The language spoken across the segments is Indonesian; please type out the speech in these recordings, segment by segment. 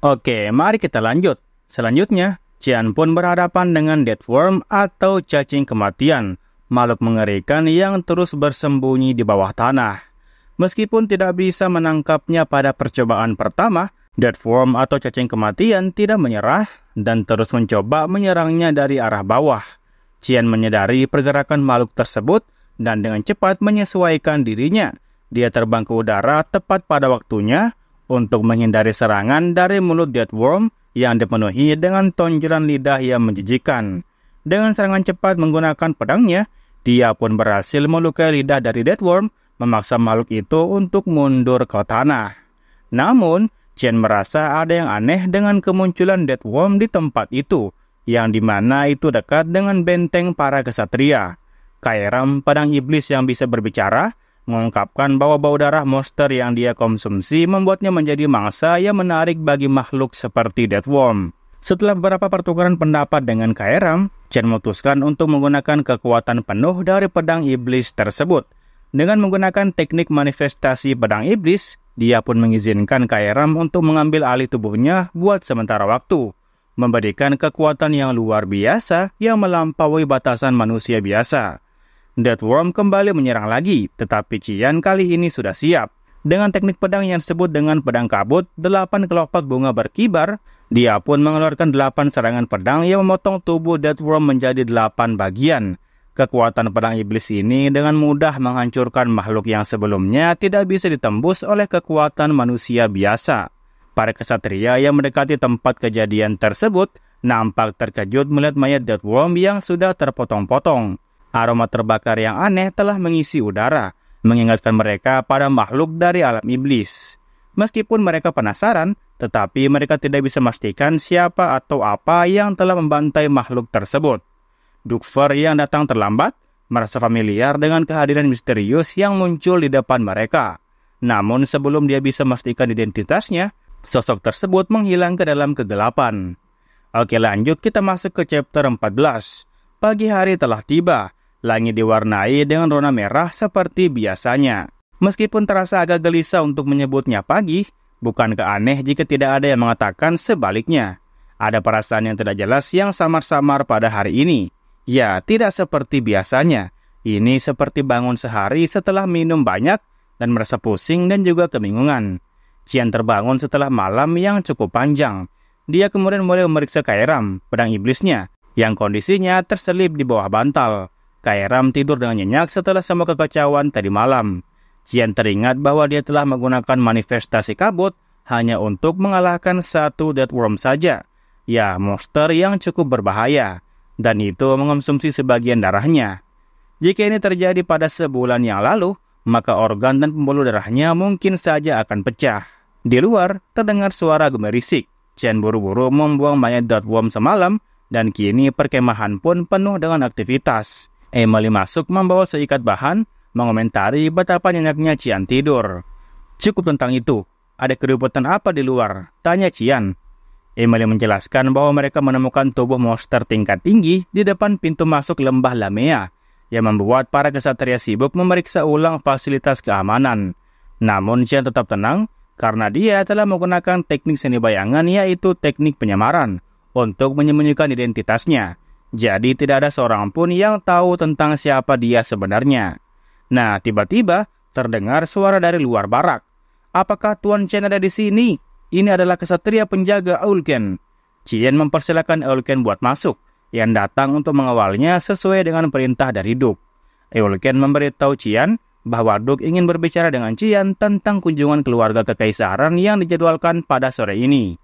Oke, mari kita lanjut. Selanjutnya, Cian pun berhadapan dengan Dead Worm atau cacing kematian, makhluk mengerikan yang terus bersembunyi di bawah tanah. Meskipun tidak bisa menangkapnya pada percobaan pertama, Dead Worm atau cacing kematian tidak menyerah dan terus mencoba menyerangnya dari arah bawah. Cian menyadari pergerakan makhluk tersebut dan dengan cepat menyesuaikan dirinya. Dia terbang ke udara tepat pada waktunya untuk menghindari serangan dari mulut deadworm yang dipenuhi dengan tonjolan lidah yang menjijikan. Dengan serangan cepat menggunakan pedangnya, dia pun berhasil melukai lidah dari deadworm, memaksa makhluk itu untuk mundur ke tanah. Namun, Chen merasa ada yang aneh dengan kemunculan deadworm di tempat itu, yang dimana itu dekat dengan benteng para kesatria. Kairam, pedang iblis yang bisa berbicara, mengungkapkan bahwa bau darah monster yang dia konsumsi membuatnya menjadi mangsa yang menarik bagi makhluk seperti Deathworm. Setelah beberapa pertukaran pendapat dengan Kairam, Chen memutuskan untuk menggunakan kekuatan penuh dari pedang iblis tersebut. Dengan menggunakan teknik manifestasi pedang iblis, dia pun mengizinkan Kairam untuk mengambil alih tubuhnya buat sementara waktu, memberikan kekuatan yang luar biasa yang melampaui batasan manusia biasa. Deathworm kembali menyerang lagi, tetapi Cian kali ini sudah siap. Dengan teknik pedang yang disebut dengan pedang kabut, delapan kelopak bunga berkibar, dia pun mengeluarkan delapan serangan pedang yang memotong tubuh Deathworm menjadi delapan bagian. Kekuatan pedang iblis ini dengan mudah menghancurkan makhluk yang sebelumnya tidak bisa ditembus oleh kekuatan manusia biasa. Para kesatria yang mendekati tempat kejadian tersebut nampak terkejut melihat mayat Deathworm yang sudah terpotong-potong. Aroma terbakar yang aneh telah mengisi udara, mengingatkan mereka pada makhluk dari alam iblis. Meskipun mereka penasaran, tetapi mereka tidak bisa memastikan siapa atau apa yang telah membantai makhluk tersebut. Dukfer yang datang terlambat merasa familiar dengan kehadiran misterius yang muncul di depan mereka. Namun sebelum dia bisa memastikan identitasnya, sosok tersebut menghilang ke dalam kegelapan. Oke lanjut kita masuk ke chapter 14. Pagi hari telah tiba Langit diwarnai dengan rona merah seperti biasanya. Meskipun terasa agak gelisah untuk menyebutnya pagi, bukan keaneh jika tidak ada yang mengatakan sebaliknya. Ada perasaan yang tidak jelas yang samar-samar pada hari ini. Ya, tidak seperti biasanya. Ini seperti bangun sehari setelah minum banyak dan merasa pusing dan juga kebingungan. Cian terbangun setelah malam yang cukup panjang. Dia kemudian mulai memeriksa Kairam, pedang iblisnya, yang kondisinya terselip di bawah bantal. Kairam tidur dengan nyenyak setelah semua kekacauan tadi malam. Jian teringat bahwa dia telah menggunakan manifestasi kabut hanya untuk mengalahkan satu dead worm saja. Ya, monster yang cukup berbahaya. Dan itu mengonsumsi sebagian darahnya. Jika ini terjadi pada sebulan yang lalu, maka organ dan pembuluh darahnya mungkin saja akan pecah. Di luar, terdengar suara gemerisik. Chen buru-buru membuang mayat worm semalam, dan kini perkemahan pun penuh dengan aktivitas. Emily masuk membawa seikat bahan, mengomentari betapa nyenyaknya Cian tidur. Cukup tentang itu, ada keributan apa di luar? Tanya Cian. Emily menjelaskan bahwa mereka menemukan tubuh monster tingkat tinggi di depan pintu masuk lembah Lamea, yang membuat para kesatria sibuk memeriksa ulang fasilitas keamanan. Namun Cian tetap tenang, karena dia telah menggunakan teknik seni bayangan yaitu teknik penyamaran untuk menyembunyikan identitasnya. Jadi tidak ada seorang pun yang tahu tentang siapa dia sebenarnya. Nah, tiba-tiba terdengar suara dari luar barak. Apakah Tuan Chen ada di sini? Ini adalah kesatria penjaga Aulken. Chen mempersilahkan Aulken buat masuk, yang datang untuk mengawalnya sesuai dengan perintah dari Duke. Aulken memberitahu Chen bahwa Duke ingin berbicara dengan Cian tentang kunjungan keluarga kekaisaran yang dijadwalkan pada sore ini.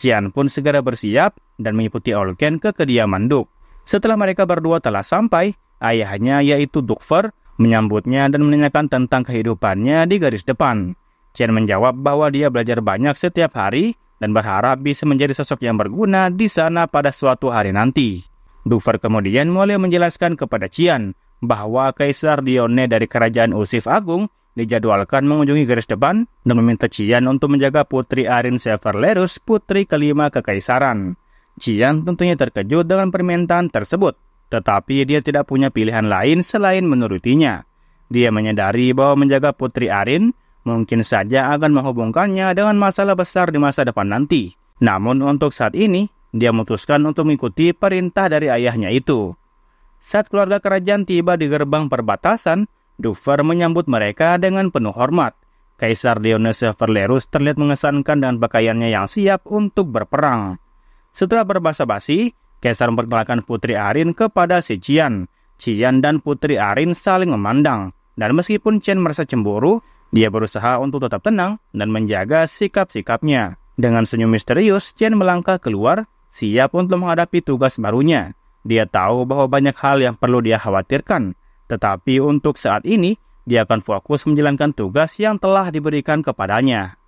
Cian pun segera bersiap dan mengikuti Aulken ke kediaman Duke. Setelah mereka berdua telah sampai, ayahnya yaitu Dukfer menyambutnya dan menanyakan tentang kehidupannya di garis depan. Chen menjawab bahwa dia belajar banyak setiap hari dan berharap bisa menjadi sosok yang berguna di sana pada suatu hari nanti. Dufer kemudian mulai menjelaskan kepada Cian bahwa Kaisar Dione dari Kerajaan Usif Agung dijadwalkan mengunjungi garis depan dan meminta Cian untuk menjaga Putri Arin Severlerus, putri kelima kekaisaran. Jian tentunya terkejut dengan permintaan tersebut, tetapi dia tidak punya pilihan lain selain menurutinya. Dia menyadari bahwa menjaga putri Arin mungkin saja akan menghubungkannya dengan masalah besar di masa depan nanti. Namun untuk saat ini, dia memutuskan untuk mengikuti perintah dari ayahnya itu. Saat keluarga kerajaan tiba di gerbang perbatasan, Dufer menyambut mereka dengan penuh hormat. Kaisar Dionysius Verlerus terlihat mengesankan dengan pakaiannya yang siap untuk berperang. Setelah berbasa-basi, Kaisar memperkenalkan Putri Arin kepada si Cian. Cian dan Putri Arin saling memandang, dan meskipun Cian merasa cemburu, dia berusaha untuk tetap tenang dan menjaga sikap-sikapnya. Dengan senyum misterius, Cian melangkah keluar, siap untuk menghadapi tugas barunya. Dia tahu bahwa banyak hal yang perlu dia khawatirkan, tetapi untuk saat ini, dia akan fokus menjalankan tugas yang telah diberikan kepadanya.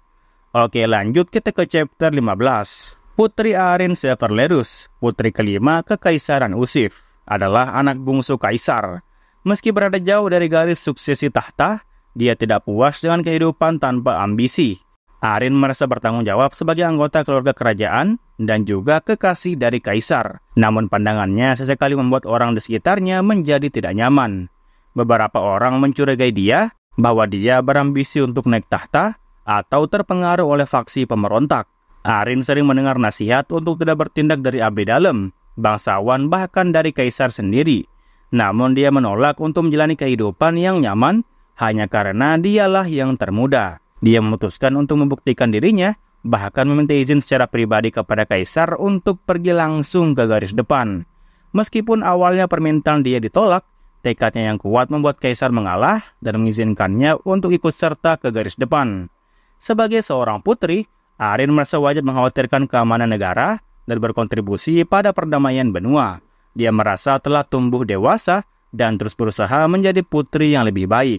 Oke lanjut kita ke chapter 15. Putri Arin Severlerus, putri kelima Kekaisaran Usif, adalah anak bungsu kaisar. Meski berada jauh dari garis suksesi tahta, dia tidak puas dengan kehidupan tanpa ambisi. Arin merasa bertanggung jawab sebagai anggota keluarga kerajaan dan juga kekasih dari kaisar. Namun pandangannya sesekali membuat orang di sekitarnya menjadi tidak nyaman. Beberapa orang mencurigai dia bahwa dia berambisi untuk naik tahta atau terpengaruh oleh faksi pemberontak. Arin sering mendengar nasihat untuk tidak bertindak dari abdi dalam, bangsawan bahkan dari kaisar sendiri. Namun dia menolak untuk menjalani kehidupan yang nyaman hanya karena dialah yang termuda. Dia memutuskan untuk membuktikan dirinya, bahkan meminta izin secara pribadi kepada kaisar untuk pergi langsung ke garis depan. Meskipun awalnya permintaan dia ditolak, tekadnya yang kuat membuat kaisar mengalah dan mengizinkannya untuk ikut serta ke garis depan. Sebagai seorang putri, Ah, Arin merasa wajib mengkhawatirkan keamanan negara dan berkontribusi pada perdamaian benua. Dia merasa telah tumbuh dewasa dan terus berusaha menjadi putri yang lebih baik.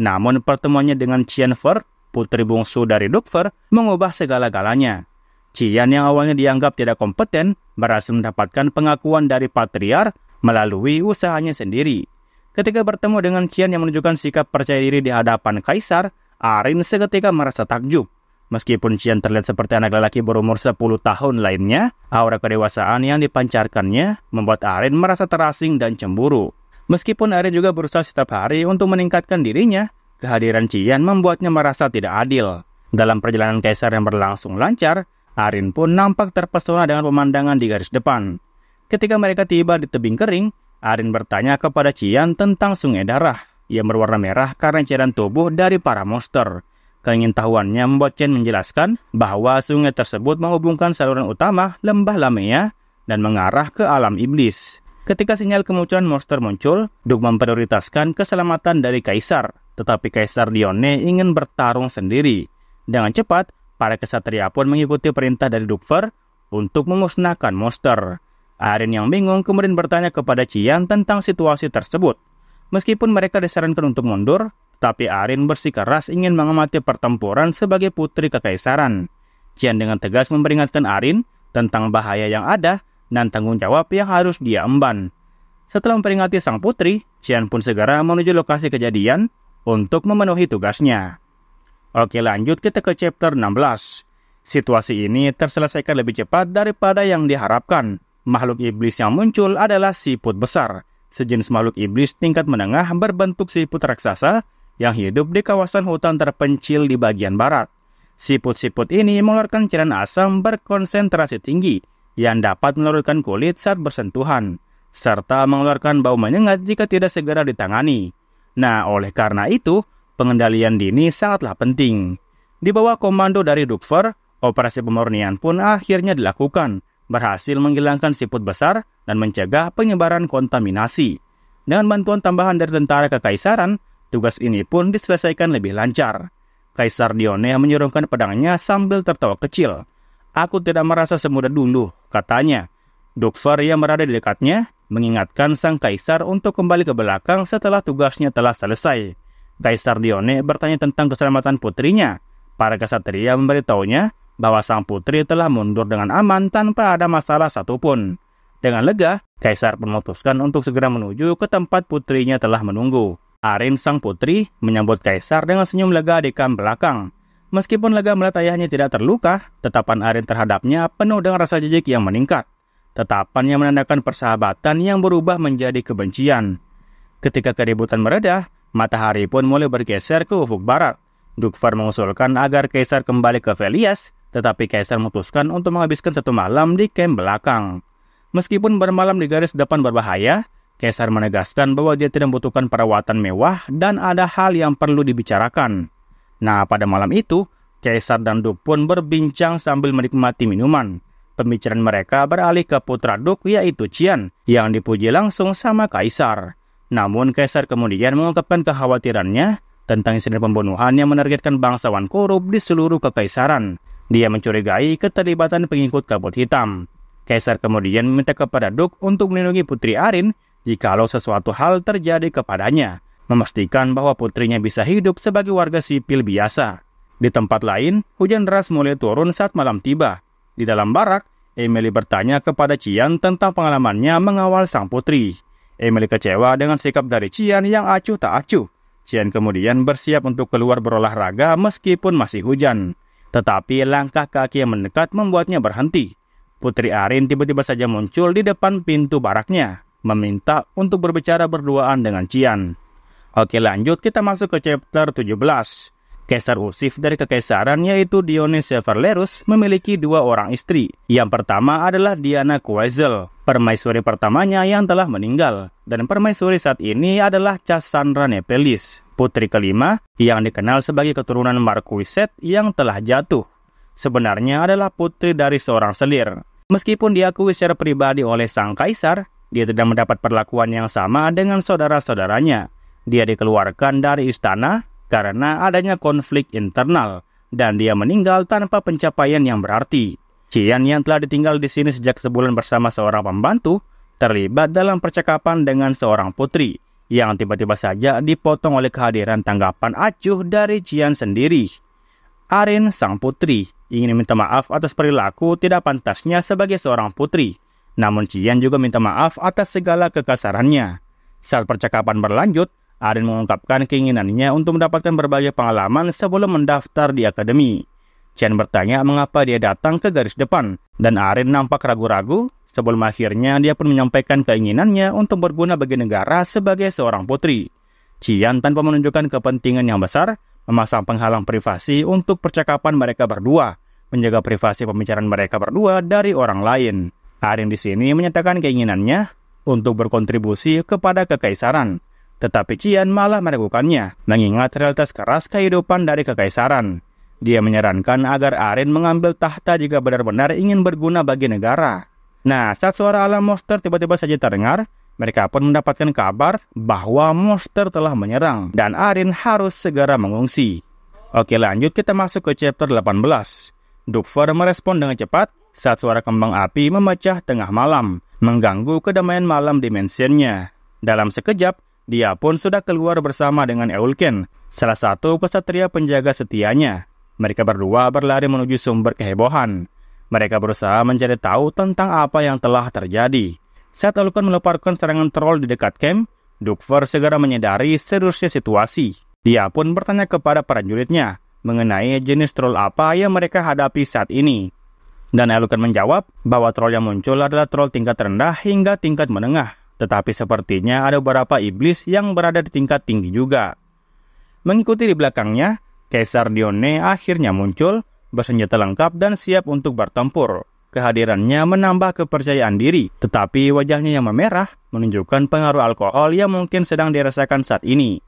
Namun pertemuannya dengan Cianfer, putri bungsu dari Dukver, mengubah segala-galanya. Cian yang awalnya dianggap tidak kompeten, berhasil mendapatkan pengakuan dari patriar melalui usahanya sendiri. Ketika bertemu dengan Cian yang menunjukkan sikap percaya diri di hadapan kaisar, Arin seketika merasa takjub. Meskipun Cian terlihat seperti anak lelaki berumur 10 tahun lainnya, aura kedewasaan yang dipancarkannya membuat Arin merasa terasing dan cemburu. Meskipun Arin juga berusaha setiap hari untuk meningkatkan dirinya, kehadiran Cian membuatnya merasa tidak adil. Dalam perjalanan Kaisar yang berlangsung lancar, Arin pun nampak terpesona dengan pemandangan di garis depan. Ketika mereka tiba di tebing kering, Arin bertanya kepada Cian tentang sungai darah yang berwarna merah karena cairan tubuh dari para monster. Keingintahuannya membuat Chen menjelaskan bahwa sungai tersebut menghubungkan saluran utama Lembah Lamea dan mengarah ke alam iblis. Ketika sinyal kemunculan monster muncul, Duke memprioritaskan keselamatan dari Kaisar, tetapi Kaisar Dione ingin bertarung sendiri. Dengan cepat, para kesatria pun mengikuti perintah dari Dukver untuk memusnahkan monster. Arin yang bingung kemudian bertanya kepada Cian tentang situasi tersebut. Meskipun mereka disarankan untuk mundur, tapi Arin bersikeras ingin mengamati pertempuran sebagai putri kekaisaran. Cian dengan tegas memperingatkan Arin tentang bahaya yang ada dan tanggung jawab yang harus dia emban. Setelah memperingati sang putri, Cian pun segera menuju lokasi kejadian untuk memenuhi tugasnya. Oke lanjut kita ke chapter 16. Situasi ini terselesaikan lebih cepat daripada yang diharapkan. Makhluk iblis yang muncul adalah siput besar, sejenis makhluk iblis tingkat menengah berbentuk siput raksasa yang hidup di kawasan hutan terpencil di bagian barat. Siput-siput ini mengeluarkan cairan asam berkonsentrasi tinggi yang dapat menurunkan kulit saat bersentuhan, serta mengeluarkan bau menyengat jika tidak segera ditangani. Nah, oleh karena itu, pengendalian dini sangatlah penting. Di bawah komando dari Dukfer, operasi pemurnian pun akhirnya dilakukan, berhasil menghilangkan siput besar dan mencegah penyebaran kontaminasi. Dengan bantuan tambahan dari tentara kekaisaran, Tugas ini pun diselesaikan lebih lancar. Kaisar Dione menyurungkan pedangnya sambil tertawa kecil. Aku tidak merasa semudah dulu, katanya. Dokter yang berada di dekatnya mengingatkan sang kaisar untuk kembali ke belakang setelah tugasnya telah selesai. Kaisar Dione bertanya tentang keselamatan putrinya. Para kesatria memberitahunya bahwa sang putri telah mundur dengan aman tanpa ada masalah satupun. Dengan lega, Kaisar memutuskan untuk segera menuju ke tempat putrinya telah menunggu. Arin sang putri menyambut kaisar dengan senyum lega di kam belakang. Meskipun lega melihat ayahnya tidak terluka, tetapan Arin terhadapnya penuh dengan rasa jijik yang meningkat. Tetapan yang menandakan persahabatan yang berubah menjadi kebencian. Ketika keributan meredah, matahari pun mulai bergeser ke ufuk barat. Dukvar mengusulkan agar kaisar kembali ke Velias, tetapi kaisar memutuskan untuk menghabiskan satu malam di kamp belakang. Meskipun bermalam di garis depan berbahaya, Kaisar menegaskan bahwa dia tidak membutuhkan perawatan mewah dan ada hal yang perlu dibicarakan. Nah, pada malam itu, Kaisar dan Duk pun berbincang sambil menikmati minuman. Pembicaraan mereka beralih ke putra Duk yaitu Cian yang dipuji langsung sama Kaisar. Namun Kaisar kemudian mengungkapkan kekhawatirannya tentang insiden pembunuhan yang menargetkan bangsawan korup di seluruh kekaisaran. Dia mencurigai keterlibatan pengikut kabut hitam. Kaisar kemudian meminta kepada Duk untuk melindungi putri Arin jikalau sesuatu hal terjadi kepadanya, memastikan bahwa putrinya bisa hidup sebagai warga sipil biasa. Di tempat lain, hujan deras mulai turun saat malam tiba. Di dalam barak, Emily bertanya kepada Cian tentang pengalamannya mengawal sang putri. Emily kecewa dengan sikap dari Cian yang acuh tak acuh. Cian kemudian bersiap untuk keluar berolahraga meskipun masih hujan. Tetapi langkah kaki yang mendekat membuatnya berhenti. Putri Arin tiba-tiba saja muncul di depan pintu baraknya meminta untuk berbicara berduaan dengan Cian. Oke lanjut kita masuk ke chapter 17. Kaisar Usif dari kekaisaran yaitu Dionysia Verlerus memiliki dua orang istri. Yang pertama adalah Diana Kuezel, permaisuri pertamanya yang telah meninggal. Dan permaisuri saat ini adalah Cassandra Nepelis, putri kelima yang dikenal sebagai keturunan Marquiset yang telah jatuh. Sebenarnya adalah putri dari seorang selir. Meskipun diakui secara pribadi oleh sang kaisar, dia tidak mendapat perlakuan yang sama dengan saudara-saudaranya. Dia dikeluarkan dari istana karena adanya konflik internal dan dia meninggal tanpa pencapaian yang berarti. Qian yang telah ditinggal di sini sejak sebulan bersama seorang pembantu terlibat dalam percakapan dengan seorang putri yang tiba-tiba saja dipotong oleh kehadiran tanggapan acuh dari Qian sendiri. Arin sang putri ingin minta maaf atas perilaku tidak pantasnya sebagai seorang putri. Namun Cian juga minta maaf atas segala kekasarannya. Saat percakapan berlanjut, Arin mengungkapkan keinginannya untuk mendapatkan berbagai pengalaman sebelum mendaftar di akademi. Chen bertanya mengapa dia datang ke garis depan, dan Arin nampak ragu-ragu sebelum akhirnya dia pun menyampaikan keinginannya untuk berguna bagi negara sebagai seorang putri. Cian tanpa menunjukkan kepentingan yang besar, memasang penghalang privasi untuk percakapan mereka berdua, menjaga privasi pembicaraan mereka berdua dari orang lain. Harim di sini menyatakan keinginannya untuk berkontribusi kepada kekaisaran, tetapi Cian malah meragukannya, mengingat realitas keras kehidupan dari kekaisaran. Dia menyarankan agar Arin mengambil tahta jika benar-benar ingin berguna bagi negara. Nah, saat suara alam monster tiba-tiba saja terdengar, mereka pun mendapatkan kabar bahwa monster telah menyerang dan Arin harus segera mengungsi. Oke lanjut kita masuk ke chapter 18. Dukfer merespon dengan cepat saat suara kembang api memecah tengah malam, mengganggu kedamaian malam di mansionnya. Dalam sekejap, dia pun sudah keluar bersama dengan Eulken, salah satu kesatria penjaga setianya. Mereka berdua berlari menuju sumber kehebohan. Mereka berusaha mencari tahu tentang apa yang telah terjadi. Saat Eulken melemparkan serangan troll di dekat camp, Dukver segera menyadari seriusnya situasi. Dia pun bertanya kepada prajuritnya mengenai jenis troll apa yang mereka hadapi saat ini. Dan Elukan menjawab bahwa troll yang muncul adalah troll tingkat rendah hingga tingkat menengah, tetapi sepertinya ada beberapa iblis yang berada di tingkat tinggi juga. Mengikuti di belakangnya, Kaisar Dione akhirnya muncul, bersenjata lengkap dan siap untuk bertempur. Kehadirannya menambah kepercayaan diri, tetapi wajahnya yang memerah menunjukkan pengaruh alkohol yang mungkin sedang dirasakan saat ini.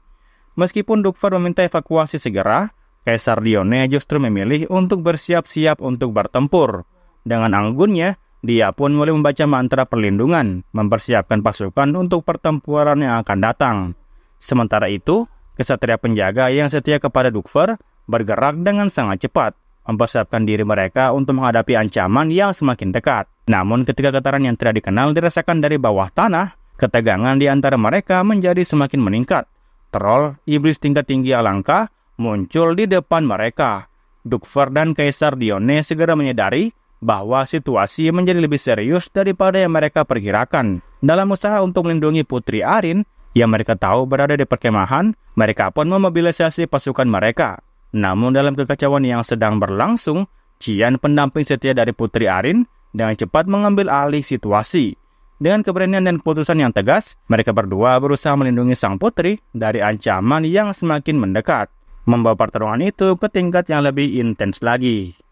Meskipun Dukfer meminta evakuasi segera, Kaisar Dione justru memilih untuk bersiap-siap untuk bertempur. Dengan anggunnya, dia pun mulai membaca mantra perlindungan, mempersiapkan pasukan untuk pertempuran yang akan datang. Sementara itu, kesatria penjaga yang setia kepada Dukver bergerak dengan sangat cepat, mempersiapkan diri mereka untuk menghadapi ancaman yang semakin dekat. Namun ketika getaran yang tidak dikenal dirasakan dari bawah tanah, ketegangan di antara mereka menjadi semakin meningkat. Troll, iblis tingkat tinggi alangkah, muncul di depan mereka. Dukver dan Kaisar Dione segera menyadari bahwa situasi menjadi lebih serius daripada yang mereka perkirakan. Dalam usaha untuk melindungi Putri Arin, yang mereka tahu berada di perkemahan, mereka pun memobilisasi pasukan mereka. Namun dalam kekacauan yang sedang berlangsung, Cian pendamping setia dari Putri Arin dengan cepat mengambil alih situasi. Dengan keberanian dan keputusan yang tegas, mereka berdua berusaha melindungi sang putri dari ancaman yang semakin mendekat membawa pertarungan itu ke tingkat yang lebih intens lagi.